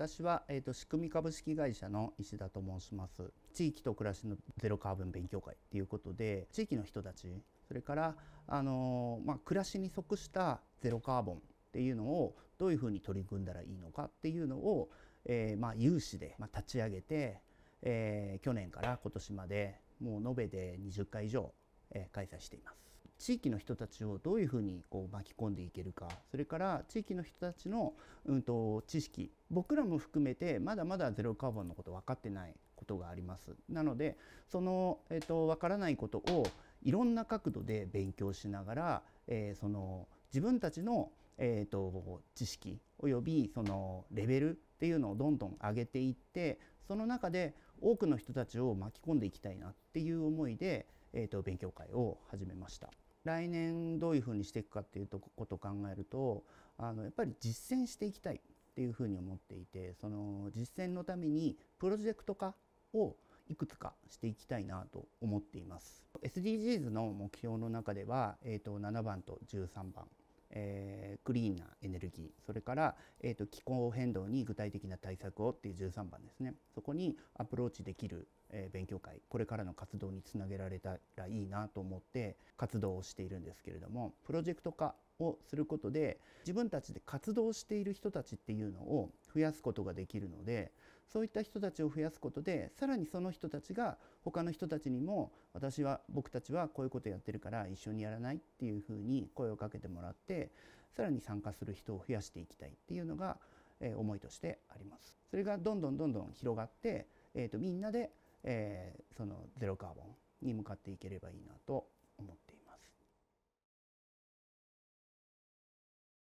私は、えーと、仕組み株式会社の石田と申します地域と暮らしのゼロカーボン勉強会っていうことで地域の人たちそれからあのー、まあ、暮らしに即したゼロカーボンっていうのをどういうふうに取り組んだらいいのかっていうのを、えー、まあ、有志で、まあ、立ち上げて、え去年から今年までもう延べで20回以上、え開催しています。地域の人たちをどういうふうにこう巻き込んでいけるかそれから地域の人たちの、うんと、知識僕らも含めてまだまだゼロカーボンのこと分かってないことがあります。なのでその、えーと、分からないことをいろんな角度で勉強しながら、えー、その自分たちの、えーと、知識およびそのレベルっていうのをどんどん上げていってその中で多くの人たちを巻き込んでいきたいなっていう思いで、えーと勉強会を始めました。来年どういうふうにしていくかっていうことを考えるとあのやっぱり実践していきたいっていうふうに思っていてその実践のためにプロジェクト化をいくつかしていきたいなと思っています SDGs の目標の中では、えーと、と7番と13番えー、クリーンなエネルギーそれから、えーと、気候変動に具体的な対策をっていう13番ですねそこにアプローチできる、えー、勉強会これからの活動につなげられたらいいなと思って活動をしているんですけれどもプロジェクト化をすることで自分たちで活動している人たちっていうのを増やすことができるのでそういった人たちを増やすことでさらにその人たちが他の人たちにも私は僕たちはこういうことやってるから一緒にやらないっていうふうに声をかけてもらってさらに参加する人を増やしていきたいっていうのが、え思いとしてあります。それがどんどんどんどん広がって、えーと、とみんなで、えー、そのゼロカーボンに向かっていければいいなと